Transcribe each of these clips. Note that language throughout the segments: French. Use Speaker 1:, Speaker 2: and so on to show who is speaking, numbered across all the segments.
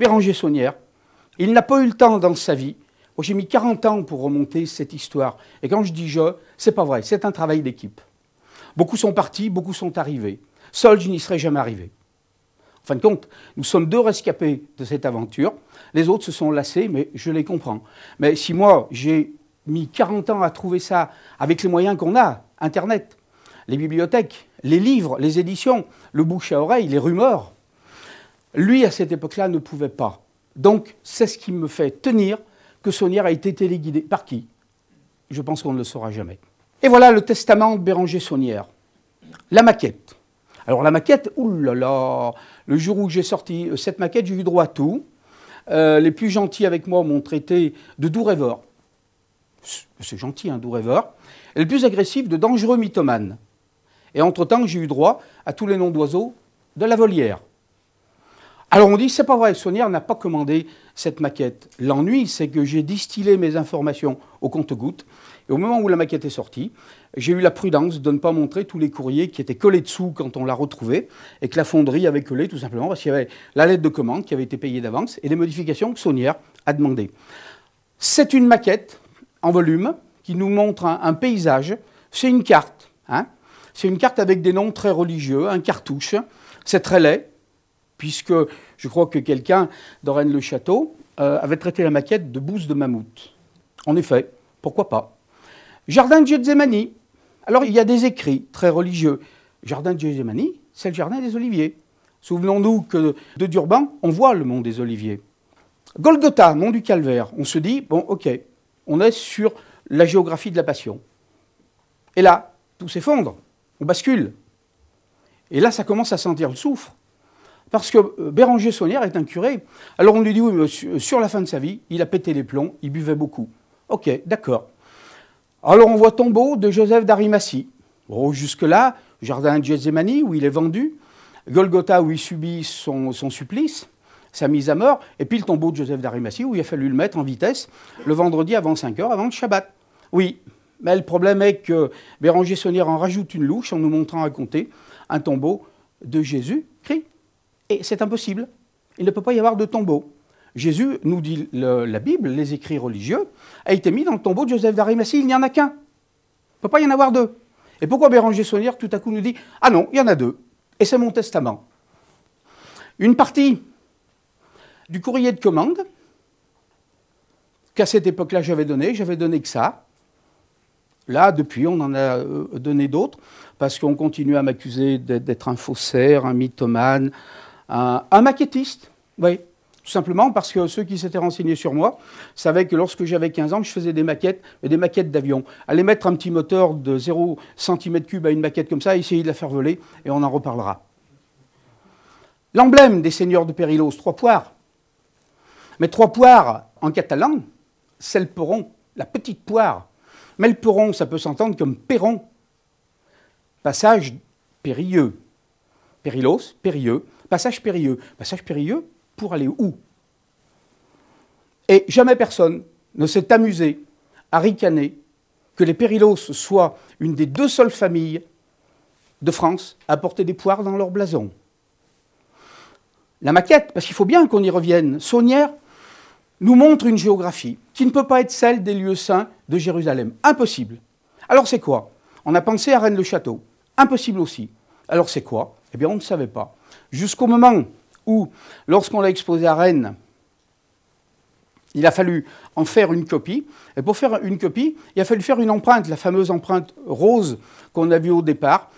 Speaker 1: Béranger Saunière. Il n'a pas eu le temps dans sa vie. j'ai mis 40 ans pour remonter cette histoire. Et quand je dis je, c'est pas vrai, c'est un travail d'équipe. Beaucoup sont partis, beaucoup sont arrivés. Seul, je n'y serais jamais arrivé. En fin de compte, nous sommes deux rescapés de cette aventure. Les autres se sont lassés, mais je les comprends. Mais si moi, j'ai mis 40 ans à trouver ça avec les moyens qu'on a, Internet, les bibliothèques, les livres, les éditions, le bouche à oreille, les rumeurs, lui, à cette époque-là, ne pouvait pas. Donc, c'est ce qui me fait tenir que Saunière a été téléguidé. Par qui Je pense qu'on ne le saura jamais. Et voilà le testament de Béranger Saunière. La maquette. Alors, la maquette, oulala Le jour où j'ai sorti euh, cette maquette, j'ai eu droit à tout. Euh, les plus gentils avec moi m'ont traité de doux rêveur. C'est gentil, un hein, doux rêveur. Et le plus agressif, de dangereux mythomane. Et entre-temps, j'ai eu droit à tous les noms d'oiseaux de la volière. Alors on dit, c'est pas vrai, Saunière n'a pas commandé cette maquette. L'ennui, c'est que j'ai distillé mes informations au compte goutte Et au moment où la maquette est sortie, j'ai eu la prudence de ne pas montrer tous les courriers qui étaient collés dessous quand on l'a retrouvée et que la fonderie avait collé tout simplement parce qu'il y avait la lettre de commande qui avait été payée d'avance et les modifications que Saunière a demandées. C'est une maquette en volume qui nous montre un, paysage. C'est une carte. Hein. c'est une carte avec des noms très religieux, un cartouche. C'est très laid, puisque je crois que quelqu'un dans le château euh, avait traité la maquette de bouse de mammouth. En effet, pourquoi pas Jardin de Gethsemane. Alors il y a des écrits très religieux. Jardin de Gethsemane, c'est le jardin des oliviers. Souvenons-nous que de Durban, on voit le mont des oliviers. Golgotha, mont du calvaire. On se dit, bon, ok, on est sur la géographie de la passion. Et là, tout s'effondre, on bascule. Et là, ça commence à sentir le soufre. Parce que euh, Béranger Saunière est un curé. Alors on lui dit, oui, mais sur la fin de sa vie, il a pété les plombs, il buvait beaucoup. Ok, d'accord. Alors on voit Tombeau de Joseph d'Arimatie. Jusque-là, Jardin de Gethsemane, où il est vendu. Golgotha, où il subit son, supplice, sa mise à mort. Et puis le tombeau de Joseph d'Arimatie, où il a fallu le mettre en vitesse le vendredi avant 5 h avant le Shabbat. Oui, mais le problème est que Béranger Saunière en rajoute une louche en nous montrant à compter un tombeau de Jésus-Christ. Et c'est impossible. Il ne peut pas y avoir de tombeau. Jésus, nous dit la Bible, les écrits religieux, a été mis dans le tombeau de Joseph d'Arimathie. Il n'y en a qu'un. Il ne peut pas y en avoir deux. Et pourquoi Béranger Saunière tout à coup nous dit Ah non, il y en a deux. Et c'est mon testament. Une partie du courrier de commande qu'à cette époque-là j'avais donné, j'avais donné que ça. Là, depuis, on en a euh, donné d'autres parce qu'on continue à m'accuser d'être un faussaire, un mythomane, un, maquettiste, oui, tout simplement parce que ceux qui s'étaient renseignés sur moi savaient que lorsque j'avais 15 ans, je faisais des maquettes, des maquettes d'avions. Aller mettre un petit moteur de 0 cm3 à une maquette comme ça, essayer de la faire voler, et on en reparlera. L'emblème des seigneurs de Périlos, trois poires. Mais trois poires en catalan, c'est le perron, la petite poire. Mais le perron, ça peut s'entendre comme perron. Passage périlleux. Périlos, périlleux. Passage périlleux. Passage périlleux pour aller où Et jamais personne ne s'est amusé à ricaner que les Périlos soient une des deux seules familles de France à porter des poires dans leur blason. La maquette, parce qu'il faut bien qu'on y revienne, Saunière nous montre une géographie qui ne peut pas être celle des lieux saints de Jérusalem. Impossible. Alors c'est quoi On a pensé à Rennes-le-Château. Impossible aussi. Alors c'est quoi Eh bien on ne savait pas. Jusqu'au moment où, lorsqu'on l'a exposé à Rennes, il a fallu en faire une copie. Et pour faire une copie, il a fallu faire une empreinte, la fameuse empreinte rose qu'on a vue au départ.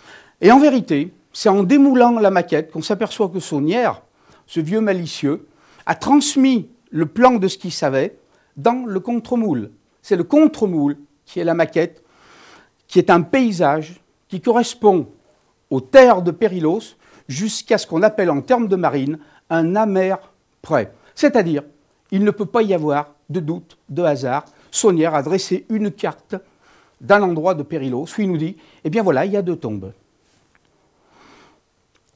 Speaker 1: Et en vérité, c'est en démoulant la maquette qu'on s'aperçoit que Saunière, ce vieux malicieux, a transmis le plan de ce qu'il savait dans le contre-moule. C'est le contre-moule qui est la maquette, qui est un paysage qui correspond aux terres de Périlos, jusqu'à ce qu'on appelle en termes de marine un amer prêt. C'est-à-dire, il ne peut pas y avoir de doute, de hasard. Saunière a dressé une carte d'un endroit de Périlos celui il nous dit, eh bien voilà, il y a deux tombes.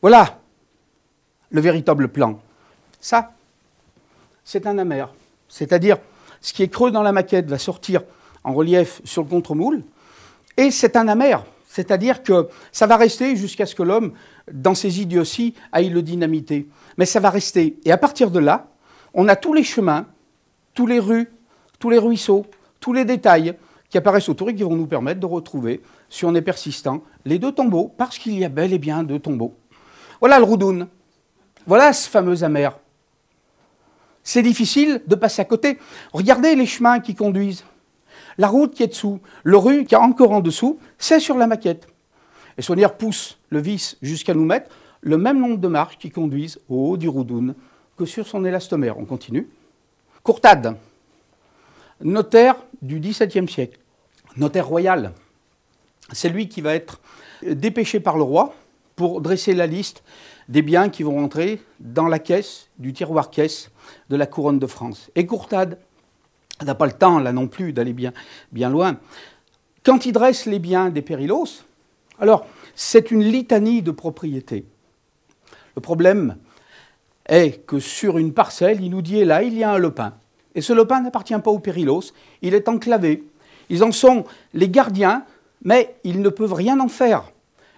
Speaker 1: Voilà le véritable plan. Ça, c'est un amer. C'est-à-dire, ce qui est creux dans la maquette va sortir en relief sur le contre-moule, et c'est un amer. C'est-à-dire que ça va rester jusqu'à ce que l'homme, dans ses idioties, aille le dynamiter. Mais ça va rester. Et à partir de là, on a tous les chemins, tous les rues, tous les ruisseaux, tous les détails qui apparaissent autour et qui vont nous permettre de retrouver, si on est persistant, les deux tombeaux, parce qu'il y a bel et bien deux tombeaux. Voilà le Roudoun. Voilà ce fameux amer. C'est difficile de passer à côté. Regardez les chemins qui conduisent. La route qui est dessous, le rue qui est encore en dessous, c'est sur la maquette. Et Saunière pousse le vis jusqu'à nous mettre le même nombre de marches qui conduisent au haut du Roudoun que sur son élastomère. On continue. Courtade, notaire du XVIIe siècle, notaire royal. C'est lui qui va être dépêché par le roi pour dresser la liste des biens qui vont rentrer dans la caisse du tiroir caisse de la couronne de France. Et Courtade n'a pas le temps, là non plus, d'aller bien, bien loin. Quand il dresse les biens des périlos, alors c'est une litanie de propriétés. Le problème est que sur une parcelle, il nous dit, là, il y a un lopin. Et ce lopin n'appartient pas aux périlos, il est enclavé. Ils en sont les gardiens, mais ils ne peuvent rien en faire,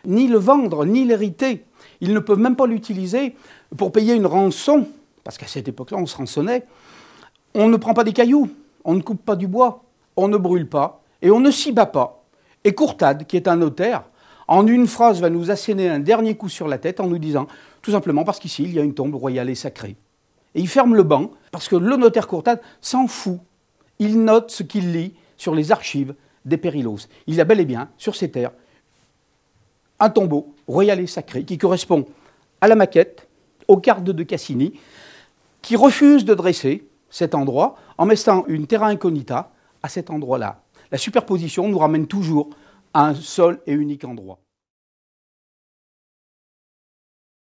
Speaker 1: ni le vendre, ni l'hériter. Ils ne peuvent même pas l'utiliser pour payer une rançon, parce qu'à cette époque-là, on se rançonnait. On ne prend pas des cailloux, on ne coupe pas du bois, on ne brûle pas et on ne s'y bat pas. Et Courtade, qui est un notaire, en une phrase va nous asséner un dernier coup sur la tête en nous disant tout simplement parce qu'ici il y a une tombe royale et sacrée. Et il ferme le banc parce que le notaire Courtade s'en fout. Il note ce qu'il lit sur les archives des Périlos. Il a bel et bien, sur ses terres, un tombeau royal et sacré qui correspond à la maquette, aux cartes de Cassini, qui refuse de dresser cet endroit en mettant une terra incognita à cet endroit-là. La superposition nous ramène toujours à un seul et unique endroit.